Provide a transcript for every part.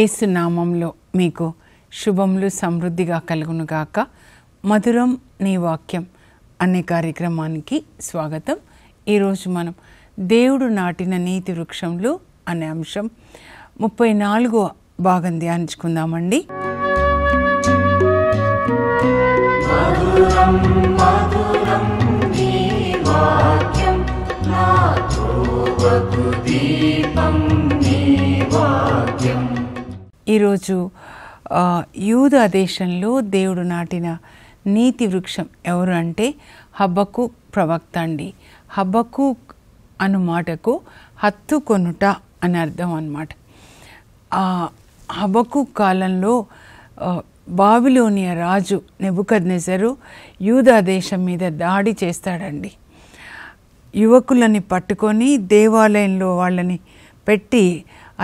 ఏసునామంలో మీకు శుభములు సమృద్ధిగా కలుగునుగాక మధురం నీ వాక్యం అనే కార్యక్రమానికి స్వాగతం ఈరోజు మనం దేవుడు నాటిన నీతి వృక్షంలో అనే అంశం ముప్పై నాలుగో భాగం ధ్యానించుకుందామండి ఈరోజు యూద దేశంలో దేవుడు నాటిన నీతి వృక్షం ఎవరు అంటే హబ్బకు ప్రవక్త అండి హబ్బకు అను మాటకు హత్తు కొనుట అని అర్థం అన్నమాట హబ్బకు కాలంలో బావిలోని రాజు నెబుకద్నెజరు యూదా దేశం మీద దాడి చేస్తాడండి యువకులని పట్టుకొని దేవాలయంలో వాళ్ళని పెట్టి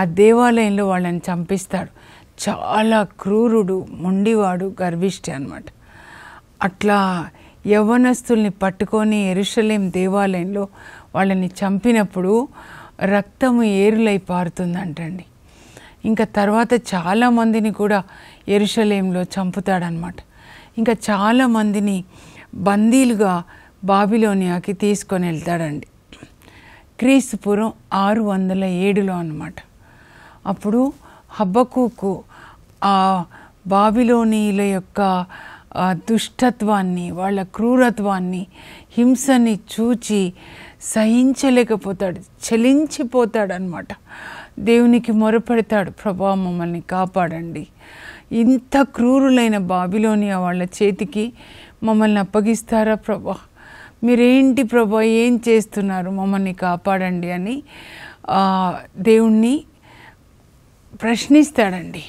ఆ దేవాలయంలో వాళ్ళని చంపిస్తాడు చాలా క్రూరుడు మొండివాడు గర్విష్ఠి అనమాట అట్లా యవ్వనస్తుల్ని పట్టుకొని ఎరుషలేం దేవాలయంలో వాళ్ళని చంపినప్పుడు రక్తము ఏరులై పారుతుందంటండి ఇంకా తర్వాత చాలామందిని కూడా ఎరుషలేంలో చంపుతాడనమాట ఇంకా చాలామందిని బందీలుగా బాబిలోనియాకి తీసుకొని వెళ్తాడండి క్రీస్తుపురం ఆరు వందల ఏడులో అనమాట అప్పుడు హబ్బకుకు ఆ బాబిలోనీల యొక్క దుష్టత్వాన్ని వాళ్ళ క్రూరత్వాన్ని హింసని చూచి సహించలేకపోతాడు చలించిపోతాడనమాట దేవునికి మొరపెడతాడు ప్రభా మమ్మల్ని కాపాడండి ఇంత క్రూరులైన బాబిలోనియా వాళ్ళ చేతికి మమ్మల్ని అప్పగిస్తారా ప్రభా మీరేంటి ప్రభా ఏం చేస్తున్నారు మమ్మల్ని కాపాడండి అని దేవుణ్ణి ప్రశ్నిస్తాడండి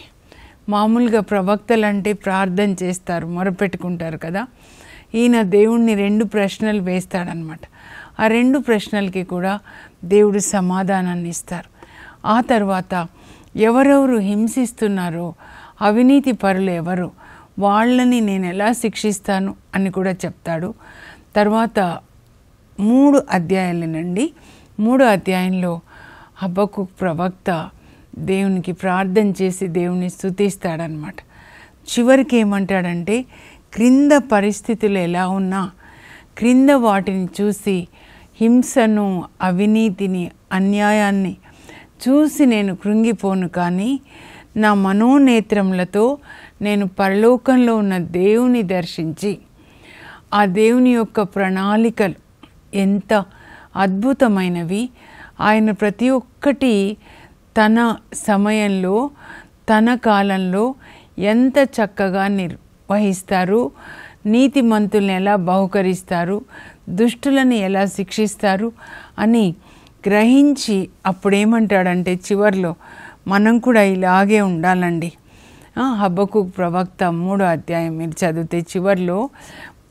మామూలుగా ప్రవక్తలు అంటే ప్రార్థన చేస్తారు మొరపెట్టుకుంటారు కదా ఈయన దేవుణ్ణి రెండు ప్రశ్నలు వేస్తాడనమాట ఆ రెండు ప్రశ్నలకి కూడా దేవుడు సమాధానాన్ని ఇస్తారు ఆ తర్వాత ఎవరెవరు హింసిస్తున్నారో అవినీతి పరులు ఎవరు వాళ్ళని నేను ఎలా శిక్షిస్తాను అని కూడా చెప్తాడు తర్వాత మూడు నుండి మూడు అధ్యాయంలో హబ్బకు ప్రవక్త దేవునికి ప్రార్థన చేసి దేవుని స్థుతిస్తాడనమాట చివరికి ఏమంటాడంటే క్రింద పరిస్థితులు ఎలా ఉన్నా క్రింద వాటిని చూసి హింసను అవినీతిని అన్యాయాన్ని చూసి నేను కృంగిపోను కానీ నా మనోనేత్రములతో నేను పరలోకంలో ఉన్న దేవుని దర్శించి ఆ దేవుని యొక్క ప్రణాళికలు ఎంత అద్భుతమైనవి ఆయన ప్రతి ఒక్కటి తన సమయంలో తన కాలంలో ఎంత చక్కగా నిర్వహిస్తారు నీతిమంతుల్ని ఎలా బహుకరిస్తారు దుష్టులను ఎలా శిక్షిస్తారు అని గ్రహించి అప్పుడేమంటాడంటే చివరిలో మనం కూడా ఇలాగే ఉండాలండి హబ్బకు ప్రవక్త మూడో అధ్యాయం మీరు చదివితే చివరిలో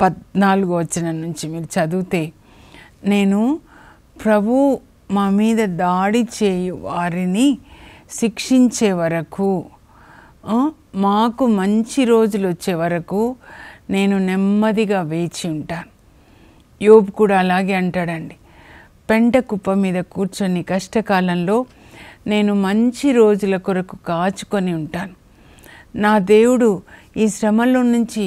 పద్నాలుగో వచ్చిన నుంచి మీరు చదివితే నేను ప్రభు మా మీద దాడి చేయు వారిని శిక్షించే వరకు మాకు మంచి రోజులు వచ్చే వరకు నేను నెమ్మదిగా వేచి ఉంటాను యోపు కూడా అలాగే అంటాడండి పెంట కుప్ప మీద కూర్చొని కష్టకాలంలో నేను మంచి రోజుల కొరకు కాచుకొని ఉంటాను నా దేవుడు ఈ శ్రమలో నుంచి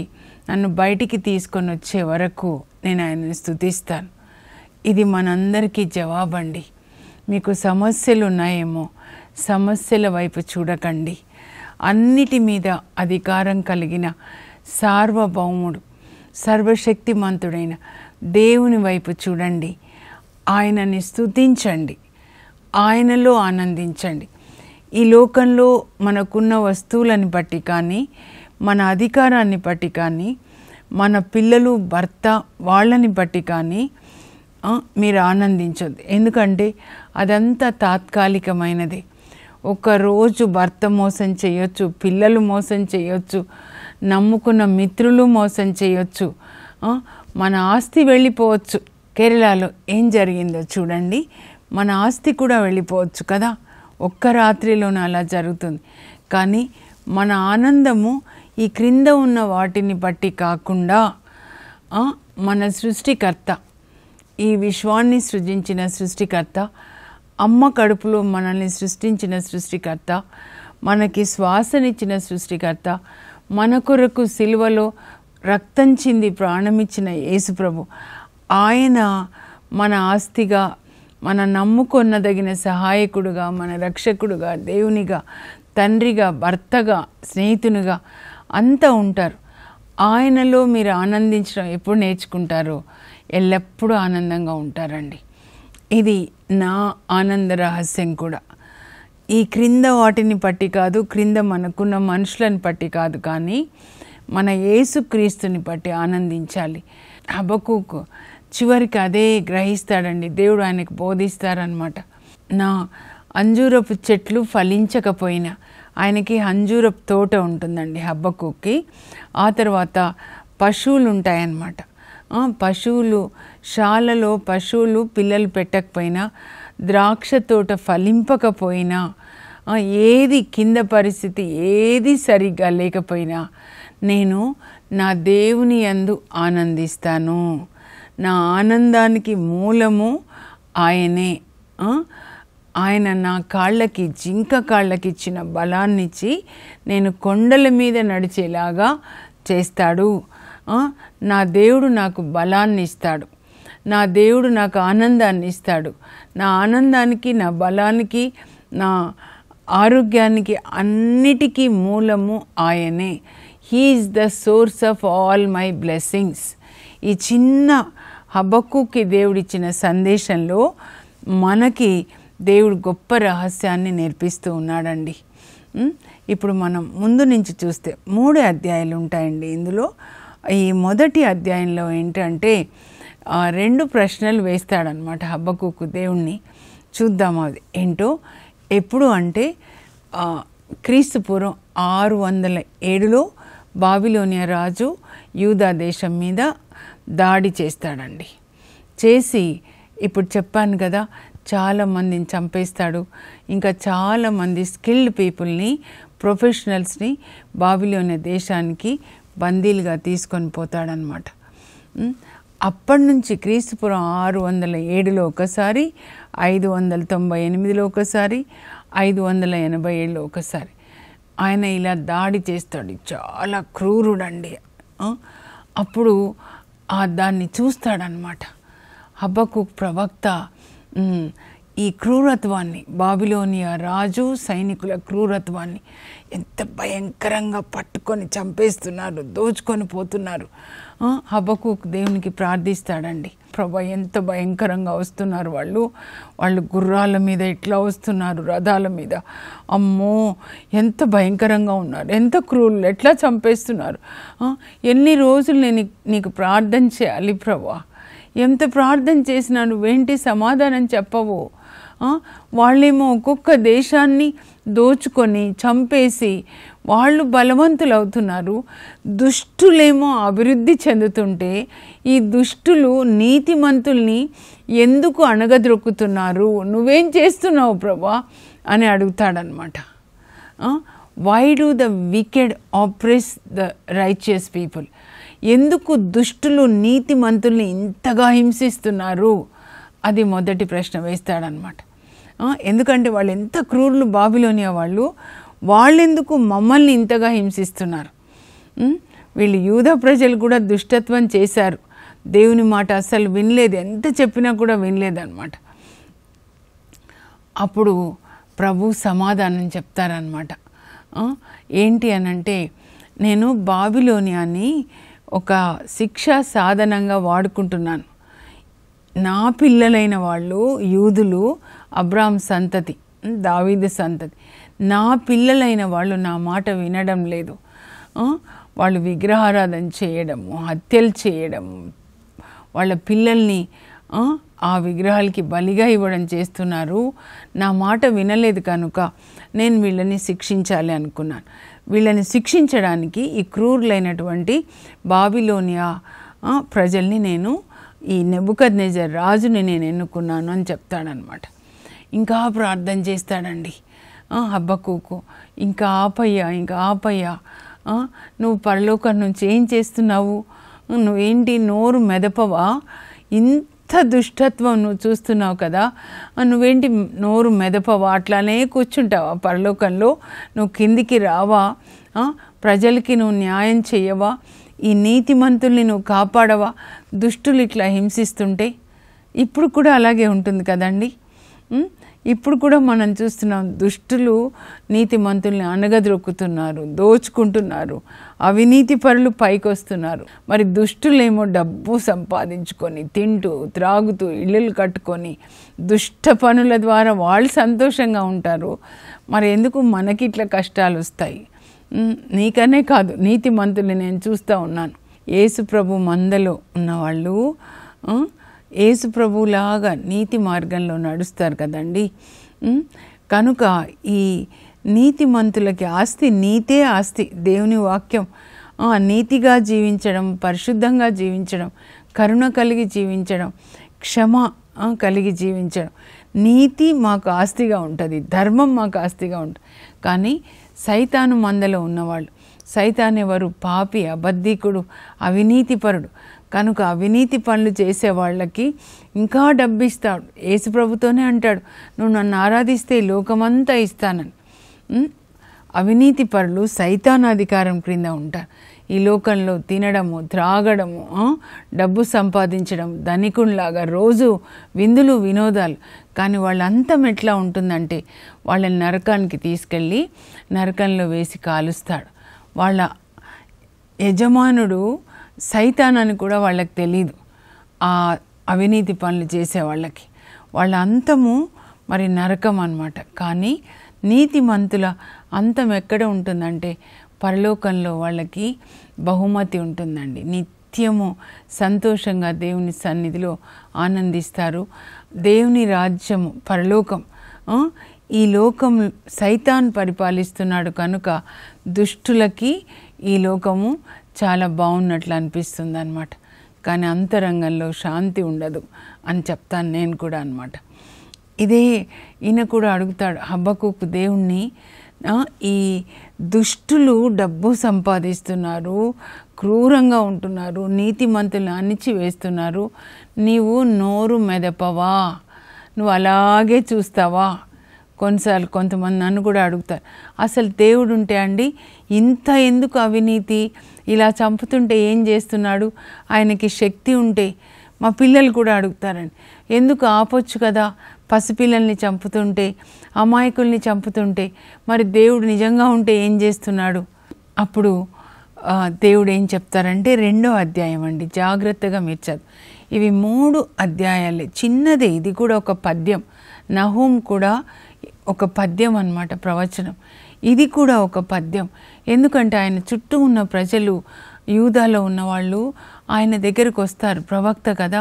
నన్ను బయటికి తీసుకొని వచ్చే వరకు నేను ఆయనను స్థుతిస్తాను ఇది మనందరికీ జవాబండి మీకు సమస్యలు ఉన్నాయేమో సమస్యల వైపు చూడకండి అన్నిటి మీద అధికారం కలిగిన సార్వభౌముడు సర్వశక్తిమంతుడైన దేవుని వైపు చూడండి ఆయనని స్థుతించండి ఆయనలో ఆనందించండి ఈ లోకంలో మనకున్న వస్తువులను బట్టి కానీ మన అధికారాన్ని బట్టి కానీ మన పిల్లలు భర్త వాళ్ళని బట్టి కానీ మీరు ఆనందించద్దు ఎందుకంటే అదంతా తాత్కాలికమైనది రోజు భర్త మోసం చేయొచ్చు పిల్లలు మోసం చేయొచ్చు నమ్ముకున్న మిత్రులు మోసం చేయొచ్చు మన ఆస్తి వెళ్ళిపోవచ్చు కేరళలో ఏం జరిగిందో చూడండి మన ఆస్తి కూడా వెళ్ళిపోవచ్చు కదా ఒక్క రాత్రిలోనే అలా జరుగుతుంది కానీ మన ఆనందము ఈ క్రింద ఉన్న వాటిని బట్టి కాకుండా మన సృష్టికర్త ఈ విశ్వాన్ని సృజించిన సృష్టికర్త అమ్మ కడుపులో మనల్ని సృష్టించిన సృష్టికర్త మనకి శ్వాసనిచ్చిన సృష్టికర్త మన కొరకు సిల్వలో రక్తం చింది ప్రాణమిచ్చిన యేసుప్రభు ఆయన మన ఆస్తిగా మన నమ్ముకొన్నదగిన సహాయకుడుగా మన రక్షకుడుగా దేవునిగా తండ్రిగా భర్తగా స్నేహితునిగా అంతా ఉంటారు ఆయనలో మీరు ఆనందించడం ఎప్పుడు నేర్చుకుంటారో ఎల్లప్పుడూ ఆనందంగా ఉంటారండి ఇది నా ఆనంద రహస్యం కూడా ఈ క్రింద వాటిని పట్టి కాదు క్రింద మనకున్న మనుషులను పట్టి కాదు కానీ మన యేసుక్రీస్తుని బట్టి ఆనందించాలి హబకూకు చివరికి అదే గ్రహిస్తాడండి దేవుడు ఆయనకు బోధిస్తారనమాట నా అంజూరపు చెట్లు ఫలించకపోయినా ఆయనకి అంజూరపు తోట ఉంటుందండి హబ్బకుకి ఆ తర్వాత పశువులు ఉంటాయన్నమాట పశువులు శాలలో పశువులు పిల్లలు పెట్టకపోయినా ద్రాక్ష తోట ఫలింపకపోయినా ఏది కింద పరిస్థితి ఏది సరిగ్గా లేకపోయినా నేను నా దేవుని అందు ఆనందిస్తాను నా ఆనందానికి మూలము ఆయనే ఆయన నా కాళ్ళకి జింక కాళ్ళకి ఇచ్చిన బలాన్నిచ్చి నేను కొండల మీద నడిచేలాగా చేస్తాడు నా దేవుడు నాకు బలాన్ని ఇస్తాడు నా దేవుడు నాకు ఆనందాన్ని ఇస్తాడు నా ఆనందానికి నా బలానికి నా ఆరోగ్యానికి అన్నిటికీ మూలము ఆయనే is the source of all my blessings ఈ చిన్న హబక్కుకి దేవుడిచ్చిన సందేశంలో మనకి దేవుడు గొప్ప రహస్యాన్ని నేర్పిస్తూ ఉన్నాడండి ఇప్పుడు మనం ముందు నుంచి చూస్తే మూడు అధ్యాయాలు ఉంటాయండి ఇందులో ఈ మొదటి అధ్యాయంలో ఏంటంటే రెండు ప్రశ్నలు వేస్తాడనమాట హబ్బకుకు దేవుణ్ణి చూద్దాం అది ఏంటో ఎప్పుడు అంటే క్రీస్తుపూర్వం ఆరు వందల ఏడులో బాబిలోనియా రాజు యూదా దేశం మీద దాడి చేస్తాడండి చేసి ఇప్పుడు చెప్పాను కదా చాలామందిని చంపేస్తాడు ఇంకా చాలామంది స్కిల్డ్ పీపుల్ని ప్రొఫెషనల్స్ని ఉన్న దేశానికి బందీలుగా తీసుకొని పోతాడనమాట అప్పటి నుంచి క్రీస్తుపురం ఆరు వందల ఏడులో ఒకసారి ఐదు వందల తొంభై ఎనిమిదిలో ఒకసారి ఐదు వందల ఎనభై ఏడులో ఒకసారి ఆయన ఇలా దాడి చేస్తాడు చాలా క్రూరుడండి అప్పుడు దాన్ని చూస్తాడనమాట హబ్బకు ప్రవక్త ఈ క్రూరత్వాన్ని బాబిలోనియా రాజు సైనికుల క్రూరత్వాన్ని ఎంత భయంకరంగా పట్టుకొని చంపేస్తున్నారు దోచుకొని పోతున్నారు హబ్బకు దేవునికి ప్రార్థిస్తాడండి ప్రభా ఎంత భయంకరంగా వస్తున్నారు వాళ్ళు వాళ్ళు గుర్రాల మీద ఇట్లా వస్తున్నారు రథాల మీద అమ్మో ఎంత భయంకరంగా ఉన్నారు ఎంత క్రూరులు ఎట్లా చంపేస్తున్నారు ఎన్ని రోజులు నేను నీకు ప్రార్థన చేయాలి ప్రభా ఎంత ప్రార్థన చేసినా నువ్వేంటి సమాధానం చెప్పవు వాళ్ళేమో ఒక్కొక్క దేశాన్ని దోచుకొని చంపేసి వాళ్ళు బలవంతులు అవుతున్నారు దుష్టులేమో అభివృద్ధి చెందుతుంటే ఈ దుష్టులు నీతిమంతుల్ని ఎందుకు అణగద్రొక్కుతున్నారు నువ్వేం చేస్తున్నావు ప్రభా అని అడుగుతాడనమాట why do the wicked oppress the righteous people ఎందుకు దుష్టులు నీతిమంతుల్ని ఇంతగా హింసిస్తున్నారు అది మొదటి ప్రశ్న వేస్తాడనమాట ఎందుకంటే వాళ్ళు ఎంత క్రూరులు బాబిలోనియా వాళ్ళు వాళ్ళెందుకు మమ్మల్ని ఇంతగా హింసిస్తున్నారు వీళ్ళు యూద ప్రజలు కూడా దుష్టత్వం చేశారు దేవుని మాట అసలు వినలేదు ఎంత చెప్పినా కూడా వినలేదన్నమాట అప్పుడు ప్రభు సమాధానం చెప్తారనమాట ఏంటి అనంటే నేను అని ఒక శిక్షా సాధనంగా వాడుకుంటున్నాను నా పిల్లలైన వాళ్ళు యూదులు అబ్రామ్ సంతతి దావీద సంతతి నా పిల్లలైన వాళ్ళు నా మాట వినడం లేదు వాళ్ళు విగ్రహారాధన చేయడము హత్యలు చేయడం వాళ్ళ పిల్లల్ని ఆ విగ్రహాలకి బలిగా ఇవ్వడం చేస్తున్నారు నా మాట వినలేదు కనుక నేను వీళ్ళని శిక్షించాలి అనుకున్నాను వీళ్ళని శిక్షించడానికి ఈ క్రూరులైనటువంటి బాబిలోనియా ప్రజల్ని నేను ఈ నెబుకద్ నెజర్ రాజుని నేను ఎన్నుకున్నాను అని చెప్తాడనమాట ఇంకా ప్రార్థన చేస్తాడండి హబ్బకూకు ఇంకా ఆపయ్యా ఇంకా ఆపయ్యా నువ్వు పరలోకం నుంచి ఏం చేస్తున్నావు నువ్వేంటి నోరు మెదపవా ఇంత దుష్టత్వం నువ్వు చూస్తున్నావు కదా నువ్వేంటి నోరు మెదపవా అట్లానే కూర్చుంటావా పరలోకంలో నువ్వు కిందికి రావా ప్రజలకి నువ్వు న్యాయం చేయవా ఈ నీతిమంతుల్ని నువ్వు కాపాడవా దుష్టులు ఇట్లా హింసిస్తుంటే ఇప్పుడు కూడా అలాగే ఉంటుంది కదండి ఇప్పుడు కూడా మనం చూస్తున్నాం దుష్టులు నీతిమంతుల్ని అనగదొక్కుతున్నారు దోచుకుంటున్నారు అవినీతి పరులు పైకొస్తున్నారు మరి దుష్టులేమో డబ్బు సంపాదించుకొని తింటూ త్రాగుతూ ఇళ్ళు కట్టుకొని దుష్ట పనుల ద్వారా వాళ్ళు సంతోషంగా ఉంటారు మరి ఎందుకు మనకి ఇట్లా కష్టాలు వస్తాయి నీకనే కాదు నీతి మంతుల్ని నేను చూస్తూ ఉన్నాను యేసు ప్రభు మందలో ఉన్నవాళ్ళు ఏసుప్రభులాగా నీతి మార్గంలో నడుస్తారు కదండి కనుక ఈ నీతి మంతులకి ఆస్తి నీతే ఆస్తి దేవుని వాక్యం నీతిగా జీవించడం పరిశుద్ధంగా జీవించడం కరుణ కలిగి జీవించడం క్షమ కలిగి జీవించడం నీతి మాకు ఆస్తిగా ఉంటుంది ధర్మం మాకు ఆస్తిగా ఉంటుంది కానీ సైతాను మందలో ఉన్నవాళ్ళు సైతాన్ ఎవరు పాపి అబద్ధికుడు అవినీతిపరుడు కనుక అవినీతి పనులు చేసే వాళ్ళకి ఇంకా డబ్బు ఇస్తాడు యేసు ప్రభుతోనే అంటాడు నువ్వు నన్ను ఆరాధిస్తే లోకమంతా ఇస్తానని అవినీతి పరులు సైతానాధికారం క్రింద ఉంటారు ఈ లోకంలో తినడము త్రాగడము డబ్బు సంపాదించడం ధనికుల్లాగా రోజు విందులు వినోదాలు కానీ వాళ్ళంతం ఎట్లా ఉంటుందంటే వాళ్ళని నరకానికి తీసుకెళ్ళి నరకంలో వేసి కాలుస్తాడు వాళ్ళ యజమానుడు సైతానని కూడా వాళ్ళకి తెలియదు ఆ అవినీతి పనులు చేసే వాళ్ళకి వాళ్ళ అంతము మరి నరకం అనమాట కానీ నీతిమంతుల అంతం ఎక్కడ ఉంటుందంటే పరలోకంలో వాళ్ళకి బహుమతి ఉంటుందండి నిత్యము సంతోషంగా దేవుని సన్నిధిలో ఆనందిస్తారు దేవుని రాజ్యము పరలోకం ఈ లోకం సైతాన్ పరిపాలిస్తున్నాడు కనుక దుష్టులకి ఈ లోకము చాలా బాగున్నట్లు అనిపిస్తుంది అనమాట కానీ అంతరంగంలో శాంతి ఉండదు అని చెప్తాను నేను కూడా అనమాట ఇదే ఈయన కూడా అడుగుతాడు హబ్బకుకు దేవుణ్ణి ఈ దుష్టులు డబ్బు సంపాదిస్తున్నారు క్రూరంగా ఉంటున్నారు నీతిమంతులు వేస్తున్నారు నీవు నోరు మెదపవా నువ్వు అలాగే చూస్తావా కొన్నిసార్లు కొంతమంది నన్ను కూడా అడుగుతారు అసలు దేవుడు ఉంటే అండి ఇంత ఎందుకు అవినీతి ఇలా చంపుతుంటే ఏం చేస్తున్నాడు ఆయనకి శక్తి ఉంటే మా పిల్లలు కూడా అడుగుతారండి ఎందుకు ఆపొచ్చు కదా పసిపిల్లల్ని చంపుతుంటే అమాయకుల్ని చంపుతుంటే మరి దేవుడు నిజంగా ఉంటే ఏం చేస్తున్నాడు అప్పుడు దేవుడు ఏం చెప్తారంటే రెండో అధ్యాయం అండి జాగ్రత్తగా మీరు ఇవి మూడు అధ్యాయాలే చిన్నదే ఇది కూడా ఒక పద్యం నహూం కూడా ఒక పద్యం అనమాట ప్రవచనం ఇది కూడా ఒక పద్యం ఎందుకంటే ఆయన చుట్టూ ఉన్న ప్రజలు యూదాలో ఉన్నవాళ్ళు ఆయన దగ్గరకు వస్తారు ప్రవక్త కదా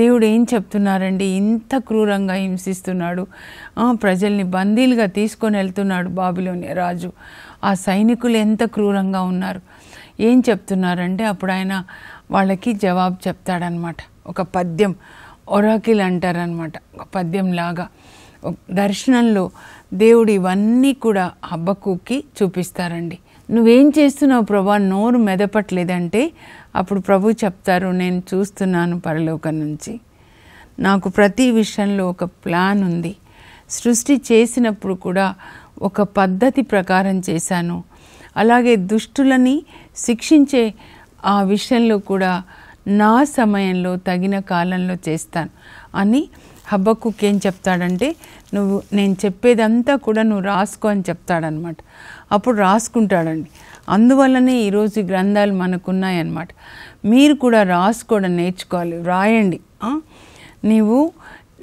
దేవుడు ఏం చెప్తున్నారండి ఇంత క్రూరంగా హింసిస్తున్నాడు ప్రజల్ని బందీలుగా తీసుకొని వెళ్తున్నాడు బాబిలోని రాజు ఆ సైనికులు ఎంత క్రూరంగా ఉన్నారు ఏం చెప్తున్నారంటే అప్పుడు ఆయన వాళ్ళకి జవాబు చెప్తాడనమాట ఒక పద్యం ఒరాకిల్ అంటారనమాట పద్యం లాగా దర్శనంలో దేవుడు ఇవన్నీ కూడా హబ్బకుక్కి చూపిస్తారండి నువ్వేం చేస్తున్నావు ప్రభా నోరు మెదపట్లేదంటే అప్పుడు ప్రభు చెప్తారు నేను చూస్తున్నాను పరలోకం నుంచి నాకు ప్రతి విషయంలో ఒక ప్లాన్ ఉంది సృష్టి చేసినప్పుడు కూడా ఒక పద్ధతి ప్రకారం చేశాను అలాగే దుష్టులని శిక్షించే ఆ విషయంలో కూడా నా సమయంలో తగిన కాలంలో చేస్తాను అని హబ్బక్కుకి ఏం చెప్తాడంటే నువ్వు నేను చెప్పేదంతా కూడా నువ్వు రాసుకో అని చెప్తాడనమాట అప్పుడు రాసుకుంటాడండి అందువల్లనే ఈరోజు గ్రంథాలు మనకున్నాయన్నమాట మీరు కూడా రాసుకోవడం నేర్చుకోవాలి వ్రాయండి నీవు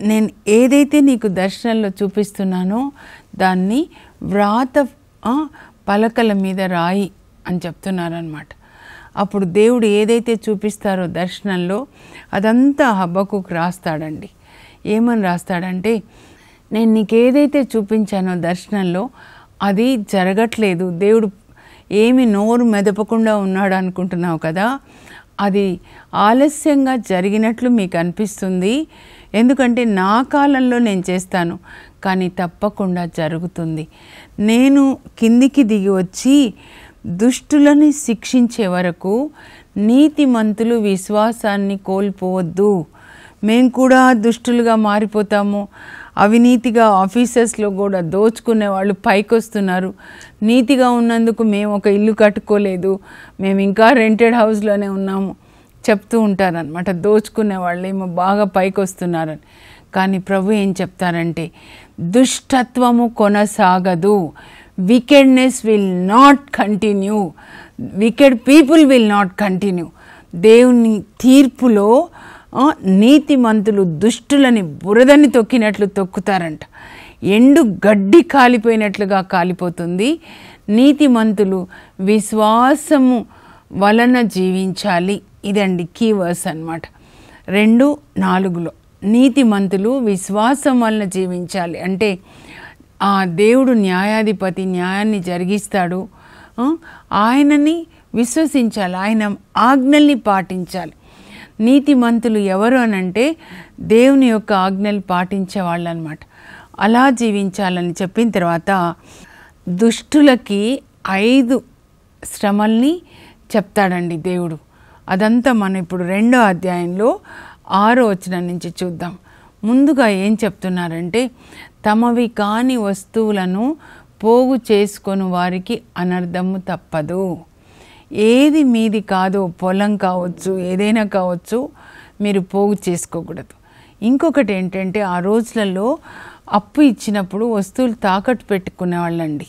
నేను ఏదైతే నీకు దర్శనంలో చూపిస్తున్నానో దాన్ని వ్రాత పలకల మీద రాయి అని చెప్తున్నారనమాట అప్పుడు దేవుడు ఏదైతే చూపిస్తారో దర్శనంలో అదంతా హబ్బకు రాస్తాడండి ఏమని రాస్తాడంటే నేను నీకు ఏదైతే చూపించానో దర్శనంలో అది జరగట్లేదు దేవుడు ఏమి నోరు మెదపకుండా ఉన్నాడు అనుకుంటున్నావు కదా అది ఆలస్యంగా జరిగినట్లు మీకు అనిపిస్తుంది ఎందుకంటే నా కాలంలో నేను చేస్తాను కానీ తప్పకుండా జరుగుతుంది నేను కిందికి దిగి వచ్చి దుష్టులని శిక్షించే వరకు నీతిమంతులు విశ్వాసాన్ని కోల్పోవద్దు మేము కూడా దుష్టులుగా మారిపోతాము అవినీతిగా ఆఫీసెస్లో కూడా దోచుకునే వాళ్ళు పైకొస్తున్నారు నీతిగా ఉన్నందుకు మేము ఒక ఇల్లు కట్టుకోలేదు మేము ఇంకా రెంటెడ్ హౌస్లోనే ఉన్నాము చెప్తూ ఉంటారనమాట దోచుకునే వాళ్ళు ఏమో బాగా వస్తున్నారని కానీ ప్రభు ఏం చెప్తారంటే దుష్టత్వము కొనసాగదు wickedness will not continue wicked people will not continue దేవుని తీర్పులో నీతిమంతులు దుష్టులని బురదని తొక్కినట్లు తొక్కుతారంట ఎండు గడ్డి కాలిపోయినట్లుగా కాలిపోతుంది నీతిమంతులు విశ్వాసము వలన జీవించాలి ఇదండి కీవర్స్ అనమాట రెండు నాలుగులో నీతిమంతులు విశ్వాసం వలన జీవించాలి అంటే ఆ దేవుడు న్యాయాధిపతి న్యాయాన్ని జరిగిస్తాడు ఆయనని విశ్వసించాలి ఆయన ఆజ్ఞల్ని పాటించాలి నీతిమంతులు ఎవరు అనంటే దేవుని యొక్క ఆజ్ఞలు పాటించే వాళ్ళు అనమాట అలా జీవించాలని చెప్పిన తర్వాత దుష్టులకి ఐదు శ్రమల్ని చెప్తాడండి దేవుడు అదంతా మనం ఇప్పుడు రెండో అధ్యాయంలో ఆరో వచ్చిన నుంచి చూద్దాం ముందుగా ఏం చెప్తున్నారంటే తమవి కాని వస్తువులను పోగు చేసుకొని వారికి అనర్థము తప్పదు ఏది మీది కాదు పొలం కావచ్చు ఏదైనా కావచ్చు మీరు పోగు చేసుకోకూడదు ఇంకొకటి ఏంటంటే ఆ రోజులలో అప్పు ఇచ్చినప్పుడు వస్తువులు తాకట్టు పెట్టుకునే వాళ్ళండి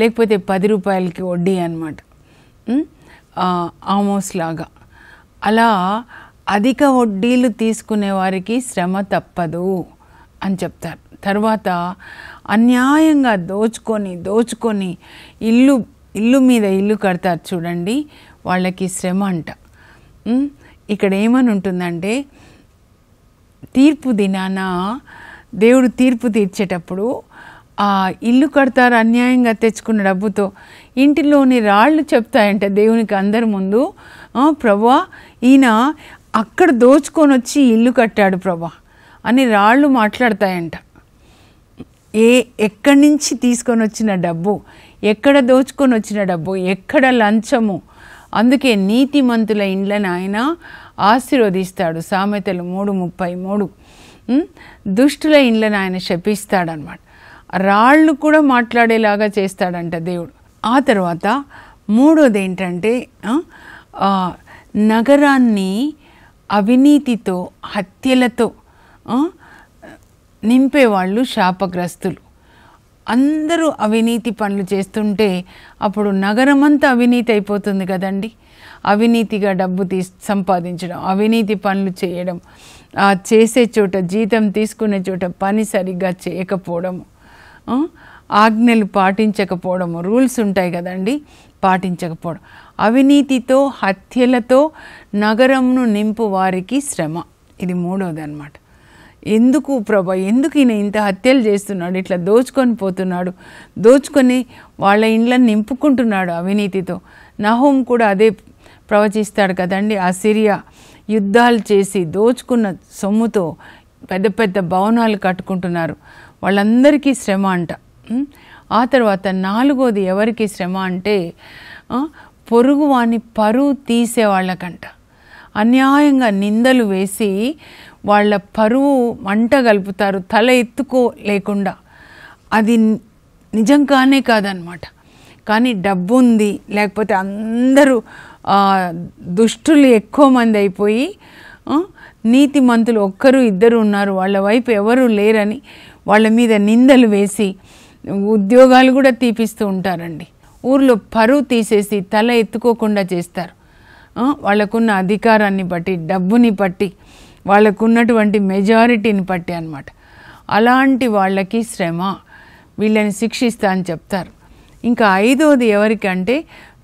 లేకపోతే పది రూపాయలకి వడ్డీ అనమాట ఆమోస్ లాగా అలా అధిక వడ్డీలు తీసుకునే వారికి శ్రమ తప్పదు అని చెప్తారు తర్వాత అన్యాయంగా దోచుకొని దోచుకొని ఇల్లు ఇల్లు మీద ఇల్లు కడతారు చూడండి వాళ్ళకి శ్రమ అంట ఇక్కడ ఏమని ఉంటుందంటే తీర్పు దినాన దేవుడు తీర్పు తీర్చేటప్పుడు ఆ ఇల్లు కడతారు అన్యాయంగా తెచ్చుకున్న డబ్బుతో ఇంటిలోని రాళ్ళు చెప్తాయంట దేవునికి అందరి ముందు ప్రభా ఈయన అక్కడ దోచుకొని వచ్చి ఇల్లు కట్టాడు ప్రభా అని రాళ్ళు మాట్లాడతాయంట ఏ ఎక్కడి నుంచి తీసుకొని వచ్చిన డబ్బు ఎక్కడ దోచుకొని వచ్చిన డబ్బు ఎక్కడ లంచము అందుకే నీతిమంతుల ఇండ్లను ఆయన ఆశీర్వదిస్తాడు సామెతలు మూడు ముప్పై మూడు దుష్టుల ఇండ్లను ఆయన శపిస్తాడనమాట రాళ్ళు కూడా మాట్లాడేలాగా చేస్తాడంట దేవుడు ఆ తర్వాత మూడోది ఏంటంటే నగరాన్ని అవినీతితో హత్యలతో నింపేవాళ్ళు శాపగ్రస్తులు అందరూ అవినీతి పనులు చేస్తుంటే అప్పుడు నగరమంతా అవినీతి అయిపోతుంది కదండి అవినీతిగా డబ్బు తీ సంపాదించడం అవినీతి పనులు చేయడం చేసే చోట జీతం తీసుకునే చోట పని సరిగ్గా చేయకపోవడము ఆజ్ఞలు పాటించకపోవడము రూల్స్ ఉంటాయి కదండి పాటించకపోవడం అవినీతితో హత్యలతో నగరంను నింపు వారికి శ్రమ ఇది మూడోది అనమాట ఎందుకు ప్రభా ఎందుకు ఈయన ఇంత హత్యలు చేస్తున్నాడు ఇట్లా దోచుకొని పోతున్నాడు దోచుకొని వాళ్ళ ఇండ్లను నింపుకుంటున్నాడు అవినీతితో నహోం కూడా అదే ప్రవచిస్తాడు కదండి ఆ సిరియా యుద్ధాలు చేసి దోచుకున్న సొమ్ముతో పెద్ద పెద్ద భవనాలు కట్టుకుంటున్నారు వాళ్ళందరికీ శ్రమ అంట ఆ తర్వాత నాలుగోది ఎవరికి శ్రమ అంటే పొరుగు వాని పరువు తీసే వాళ్ళకంట అన్యాయంగా నిందలు వేసి వాళ్ళ పరువు మంట గలుపుతారు తల ఎత్తుకో లేకుండా అది నిజం కానే కాదనమాట కానీ డబ్బు ఉంది లేకపోతే అందరూ దుష్టులు ఎక్కువ మంది అయిపోయి నీతి మంతులు ఒక్కరు ఇద్దరు ఉన్నారు వాళ్ళ వైపు ఎవరు లేరని వాళ్ళ మీద నిందలు వేసి ఉద్యోగాలు కూడా తీపిస్తూ ఉంటారండి ఊర్లో పరువు తీసేసి తల ఎత్తుకోకుండా చేస్తారు వాళ్ళకున్న అధికారాన్ని బట్టి డబ్బుని బట్టి వాళ్ళకున్నటువంటి మెజారిటీని పట్టి అనమాట అలాంటి వాళ్ళకి శ్రమ వీళ్ళని శిక్షిస్తా అని చెప్తారు ఇంకా ఐదోది ఎవరికంటే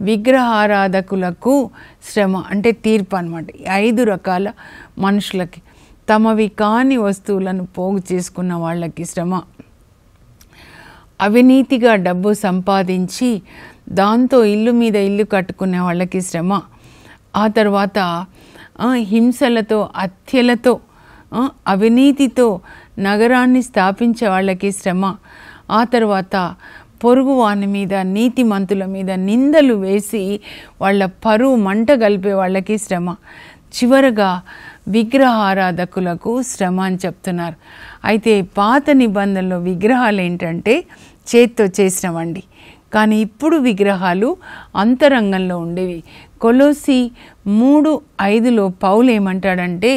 విగ్రహారాధకులకు శ్రమ అంటే తీర్పు అనమాట ఐదు రకాల మనుషులకి తమవి కాని వస్తువులను పోగు చేసుకున్న వాళ్ళకి శ్రమ అవినీతిగా డబ్బు సంపాదించి దాంతో ఇల్లు మీద ఇల్లు కట్టుకునే వాళ్ళకి శ్రమ ఆ తర్వాత హింసలతో హత్యలతో అవినీతితో నగరాన్ని స్థాపించే వాళ్ళకి శ్రమ ఆ తర్వాత పొరుగు వాని మీద నీతి మంతుల మీద నిందలు వేసి వాళ్ళ పరువు మంట కలిపే వాళ్ళకి శ్రమ చివరగా విగ్రహారాధకులకు శ్రమ అని చెప్తున్నారు అయితే పాత నిబంధనలో విగ్రహాలు ఏంటంటే చేత్తో చేసినవండి కానీ ఇప్పుడు విగ్రహాలు అంతరంగంలో ఉండేవి కొలోసి మూడు ఐదులో పౌలు ఏమంటాడంటే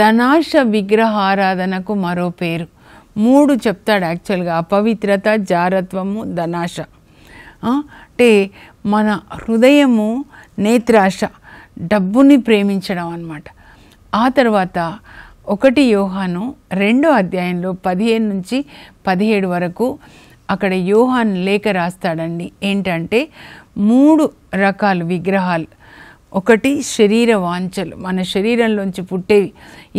ధనాశ విగ్రహారాధనకు మరో పేరు మూడు చెప్తాడు యాక్చువల్గా అపవిత్రత జారత్వము ధనాశ అంటే మన హృదయము నేత్రాశ డబ్బుని ప్రేమించడం అనమాట ఆ తర్వాత ఒకటి యోహాను రెండో అధ్యాయంలో పదిహేను నుంచి పదిహేడు వరకు అక్కడ యోహాన్ లేఖ రాస్తాడండి ఏంటంటే మూడు రకాలు విగ్రహాలు ఒకటి శరీర వాంఛలు మన శరీరంలోంచి పుట్టేవి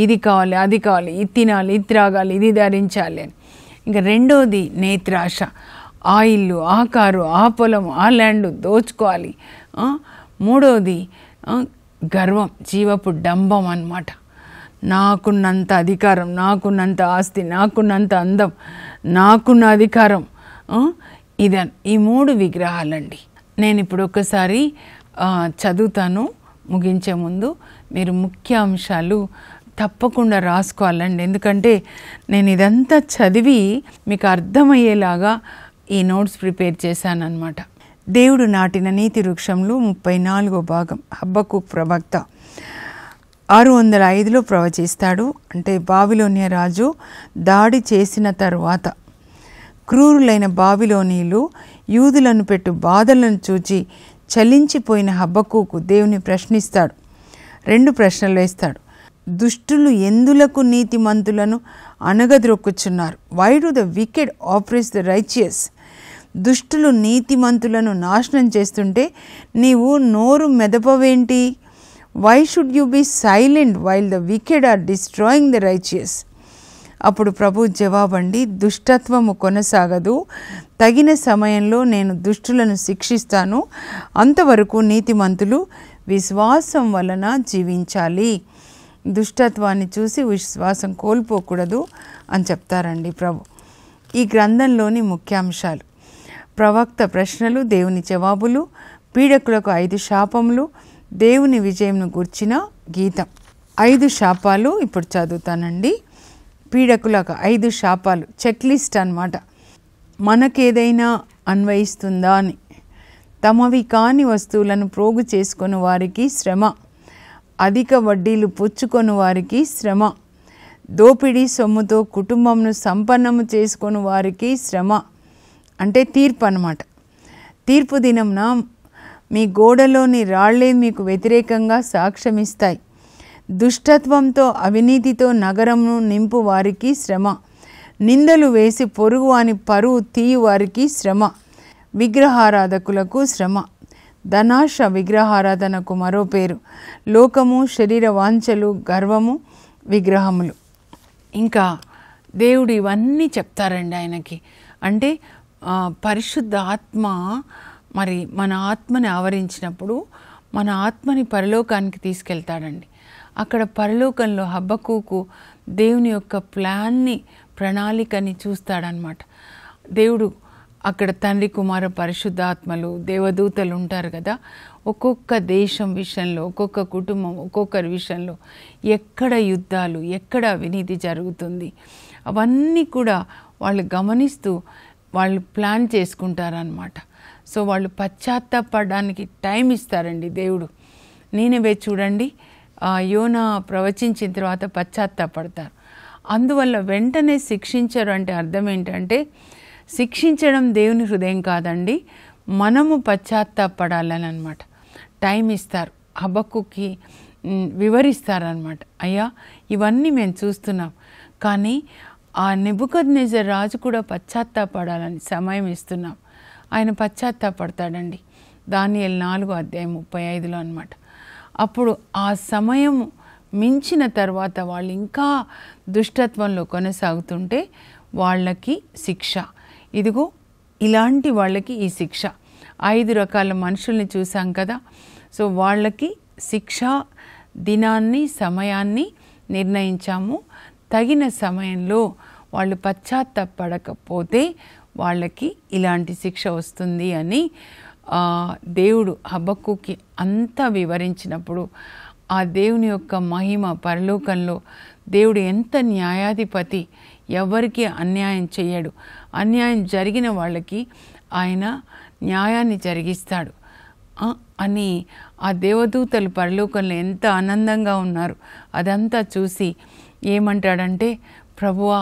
ఇది కావాలి అది కావాలి ఇది తినాలి ఇది త్రాగాలి ఇది ధరించాలి అని ఇంకా రెండోది నేత్రాశ ఆ ఇల్లు ఆ కారు ఆ పొలం ఆ ల్యాండ్ దోచుకోవాలి మూడోది గర్వం జీవపు డంబం అనమాట నాకున్నంత అధికారం నాకున్నంత ఆస్తి నాకున్నంత అందం నాకున్న అధికారం ఇదన్ ఈ మూడు విగ్రహాలండి నేను ఇప్పుడు ఒకసారి చదువుతాను ముగించే ముందు మీరు ముఖ్య అంశాలు తప్పకుండా రాసుకోవాలండి ఎందుకంటే నేను ఇదంతా చదివి మీకు అర్థమయ్యేలాగా ఈ నోట్స్ ప్రిపేర్ చేశానన్నమాట దేవుడు నాటిన నీతి వృక్షంలో ముప్పై నాలుగో భాగం హబ్బకు ప్రవక్త ఆరు వందల ఐదులో ప్రవచిస్తాడు అంటే బావిలోనియ రాజు దాడి చేసిన తరువాత క్రూరులైన బావిలోనీలు యూదులను పెట్టు బాధలను చూచి చలించిపోయిన హబ్బక్కుకు దేవుని ప్రశ్నిస్తాడు రెండు ప్రశ్నలు వేస్తాడు దుష్టులు ఎందులకు నీతిమంతులను అణగద్రొక్కుచున్నారు why do the wicked oppress the righteous దుష్టులు నీతిమంతులను నాశనం చేస్తుంటే నీవు నోరు మెదపవేంటి why should you be silent while the wicked are destroying the righteous అప్పుడు ప్రభు జవాబండి దుష్టత్వము కొనసాగదు తగిన సమయంలో నేను దుష్టులను శిక్షిస్తాను అంతవరకు నీతిమంతులు విశ్వాసం వలన జీవించాలి దుష్టత్వాన్ని చూసి విశ్వాసం కోల్పోకూడదు అని చెప్తారండి ప్రభు ఈ గ్రంథంలోని ముఖ్యాంశాలు ప్రవక్త ప్రశ్నలు దేవుని జవాబులు పీడకులకు ఐదు శాపములు దేవుని విజయంను గుర్చిన గీతం ఐదు శాపాలు ఇప్పుడు చదువుతానండి పీడకులకు ఐదు శాపాలు చెక్ లిస్ట్ అనమాట మనకేదైనా అన్వయిస్తుందా అని తమవి కాని వస్తువులను ప్రోగు చేసుకుని వారికి శ్రమ అధిక వడ్డీలు పుచ్చుకొని వారికి శ్రమ దోపిడీ సొమ్ముతో కుటుంబంను సంపన్నము చేసుకొని వారికి శ్రమ అంటే తీర్పు అనమాట తీర్పు దినంన మీ గోడలోని రాళ్లే మీకు వ్యతిరేకంగా సాక్ష్యమిస్తాయి దుష్టత్వంతో అవినీతితో నగరమును నింపు వారికి శ్రమ నిందలు వేసి పొరుగు అని పరువు తీయు వారికి శ్రమ విగ్రహారాధకులకు శ్రమ ధనాశ విగ్రహారాధనకు మరో పేరు లోకము శరీర వాంఛలు గర్వము విగ్రహములు ఇంకా దేవుడు ఇవన్నీ చెప్తారండి ఆయనకి అంటే పరిశుద్ధ ఆత్మ మరి మన ఆత్మని ఆవరించినప్పుడు మన ఆత్మని పరలోకానికి తీసుకెళ్తాడండి అక్కడ పరలోకంలో హబ్బకూకు దేవుని యొక్క ప్లాన్ని ప్రణాళికని చూస్తాడనమాట దేవుడు అక్కడ తండ్రి కుమార పరిశుద్ధాత్మలు దేవదూతలు ఉంటారు కదా ఒక్కొక్క దేశం విషయంలో ఒక్కొక్క కుటుంబం ఒక్కొక్కరి విషయంలో ఎక్కడ యుద్ధాలు ఎక్కడ అవినీతి జరుగుతుంది అవన్నీ కూడా వాళ్ళు గమనిస్తూ వాళ్ళు ప్లాన్ చేసుకుంటారనమాట సో వాళ్ళు పశ్చాత్తాపడడానికి టైం ఇస్తారండి దేవుడు నేనే చూడండి యోన ప్రవచించిన తర్వాత పశ్చాత్తాపడతారు అందువల్ల వెంటనే శిక్షించరు అంటే అర్థం ఏంటంటే శిక్షించడం దేవుని హృదయం కాదండి మనము పశ్చాత్తాపడాలని అనమాట టైం ఇస్తారు హబక్కుకి వివరిస్తారనమాట అయ్యా ఇవన్నీ మేము చూస్తున్నాం కానీ ఆ నిబుకద్ నిజర్ రాజు కూడా పశ్చాత్తాపడాలని సమయం ఇస్తున్నాం ఆయన పశ్చాత్తాపడతాడండి దానియల్ నాలుగు అధ్యాయం ముప్పై ఐదులో అనమాట అప్పుడు ఆ సమయం మించిన తర్వాత వాళ్ళు ఇంకా దుష్టత్వంలో కొనసాగుతుంటే వాళ్ళకి శిక్ష ఇదిగో ఇలాంటి వాళ్ళకి ఈ శిక్ష ఐదు రకాల మనుషుల్ని చూసాం కదా సో వాళ్ళకి శిక్ష దినాన్ని సమయాన్ని నిర్ణయించాము తగిన సమయంలో వాళ్ళు పశ్చాత్తపడకపోతే వాళ్ళకి ఇలాంటి శిక్ష వస్తుంది అని దేవుడు హబ్బక్కుకి అంత వివరించినప్పుడు ఆ దేవుని యొక్క మహిమ పరలోకంలో దేవుడు ఎంత న్యాయాధిపతి ఎవరికి అన్యాయం చేయడు అన్యాయం జరిగిన వాళ్ళకి ఆయన న్యాయాన్ని జరిగిస్తాడు అని ఆ దేవదూతలు పరలోకంలో ఎంత ఆనందంగా ఉన్నారు అదంతా చూసి ఏమంటాడంటే ప్రభువా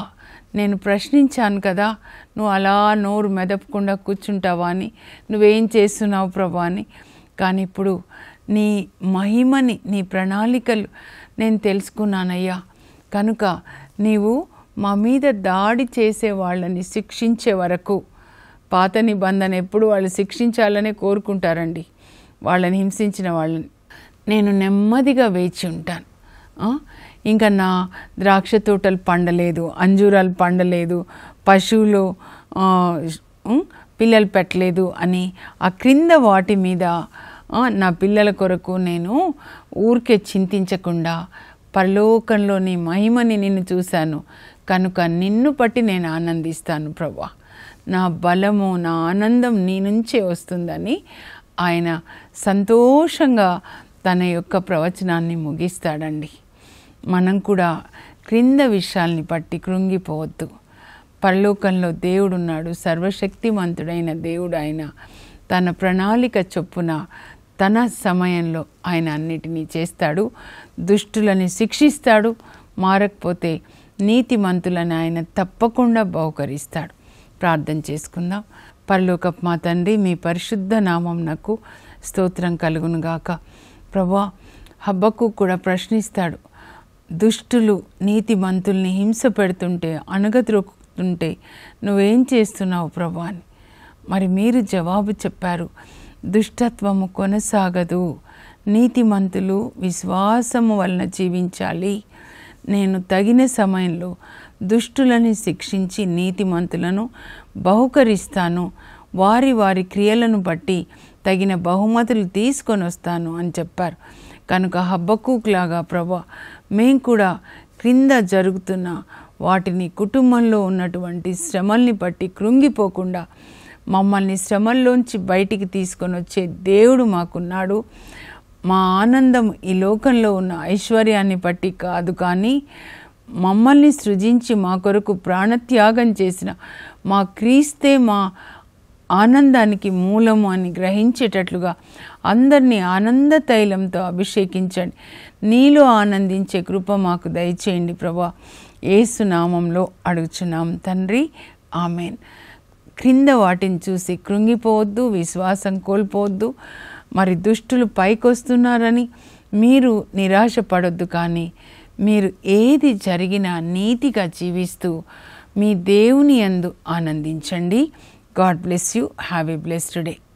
నేను ప్రశ్నించాను కదా నువ్వు అలా నోరు మెదపకుండా కూర్చుంటావా అని నువ్వేం చేస్తున్నావు ప్రభా అని కానీ ఇప్పుడు నీ మహిమని నీ ప్రణాళికలు నేను తెలుసుకున్నానయ్యా కనుక నీవు మా మీద దాడి చేసే వాళ్ళని శిక్షించే వరకు పాత నిబంధన ఎప్పుడు వాళ్ళు శిక్షించాలనే కోరుకుంటారండి వాళ్ళని హింసించిన వాళ్ళని నేను నెమ్మదిగా వేచి ఉంటాను ఇంకా నా ద్రాక్ష తోటలు పండలేదు అంజూరాలు పండలేదు పశువులు పిల్లలు పెట్టలేదు అని ఆ క్రింద వాటి మీద నా పిల్లల కొరకు నేను ఊరికే చింతించకుండా పరలోకంలోని మహిమని నిన్ను చూశాను కనుక నిన్ను పట్టి నేను ఆనందిస్తాను ప్రభా నా బలము నా ఆనందం నీ నుంచే వస్తుందని ఆయన సంతోషంగా తన యొక్క ప్రవచనాన్ని ముగిస్తాడండి మనం కూడా క్రింద విషయాల్ని పట్టి కృంగిపోవద్దు పరలోకంలో దేవుడున్నాడు సర్వశక్తిమంతుడైన దేవుడు ఆయన తన ప్రణాళిక చొప్పున తన సమయంలో ఆయన అన్నిటినీ చేస్తాడు దుష్టులని శిక్షిస్తాడు మారకపోతే నీతిమంతులను ఆయన తప్పకుండా బహుకరిస్తాడు ప్రార్థన చేసుకుందాం పరలోకప్ మా తండ్రి మీ పరిశుద్ధ నామం నాకు స్తోత్రం కలుగునుగాక ప్రభా హబ్బకు కూడా ప్రశ్నిస్తాడు దుష్టులు నీతిమంతుల్ని హింస పెడుతుంటే అణగద్రొక్కుతుంటే నువ్వేం చేస్తున్నావు ప్రభా అని మరి మీరు జవాబు చెప్పారు దుష్టత్వము కొనసాగదు నీతిమంతులు విశ్వాసము వలన జీవించాలి నేను తగిన సమయంలో దుష్టులని శిక్షించి నీతిమంతులను బహుకరిస్తాను వారి వారి క్రియలను బట్టి తగిన బహుమతులు తీసుకొని వస్తాను అని చెప్పారు కనుక హబ్బకూక్లాగా ప్రభా మేం కూడా క్రింద జరుగుతున్న వాటిని కుటుంబంలో ఉన్నటువంటి శ్రమల్ని బట్టి కృంగిపోకుండా మమ్మల్ని శ్రమల్లోంచి బయటికి తీసుకొని వచ్చే దేవుడు మాకున్నాడు మా ఆనందం ఈ లోకంలో ఉన్న ఐశ్వర్యాన్ని బట్టి కాదు కానీ మమ్మల్ని సృజించి మా కొరకు ప్రాణత్యాగం చేసిన మా క్రీస్తే మా ఆనందానికి మూలము అని గ్రహించేటట్లుగా అందరినీ ఆనంద తైలంతో అభిషేకించండి నీలో ఆనందించే కృప మాకు దయచేయండి ప్రభా ఏసునామంలో అడుగుచున్నాం తండ్రి ఆమెన్ క్రింద వాటిని చూసి కృంగిపోవద్దు విశ్వాసం కోల్పోవద్దు మరి దుష్టులు పైకొస్తున్నారని మీరు నిరాశపడొద్దు కానీ మీరు ఏది జరిగినా నీతిగా జీవిస్తూ మీ దేవుని అందు ఆనందించండి God bless you. Have a blessed day.